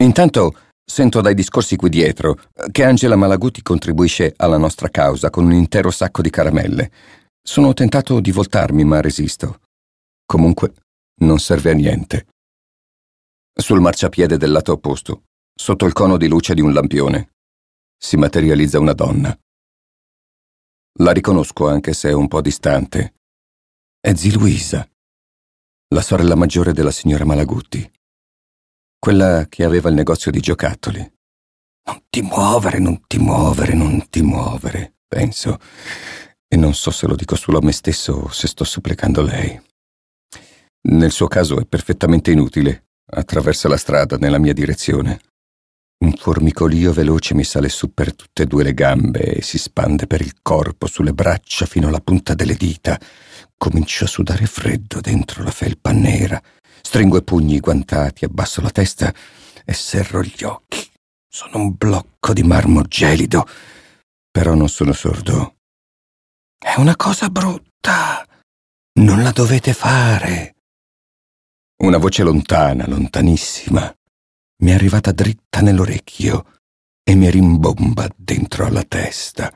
Intanto sento dai discorsi qui dietro che Angela Malaguti contribuisce alla nostra causa con un intero sacco di caramelle. Sono tentato di voltarmi, ma resisto. Comunque, non serve a niente. Sul marciapiede del lato opposto, sotto il cono di luce di un lampione, si materializza una donna. La riconosco anche se è un po' distante. È Zi Luisa, la sorella maggiore della signora Malagutti quella che aveva il negozio di giocattoli. Non ti muovere, non ti muovere, non ti muovere, penso, e non so se lo dico solo a me stesso o se sto supplicando lei. Nel suo caso è perfettamente inutile, attraversa la strada nella mia direzione. Un formicolio veloce mi sale su per tutte e due le gambe e si spande per il corpo, sulle braccia fino alla punta delle dita. Comincio a sudare freddo dentro la felpa nera Stringo i pugni guantati, abbasso la testa e serro gli occhi. Sono un blocco di marmo gelido, però non sono sordo. È una cosa brutta. Non la dovete fare. Una voce lontana, lontanissima, mi è arrivata dritta nell'orecchio e mi rimbomba dentro alla testa.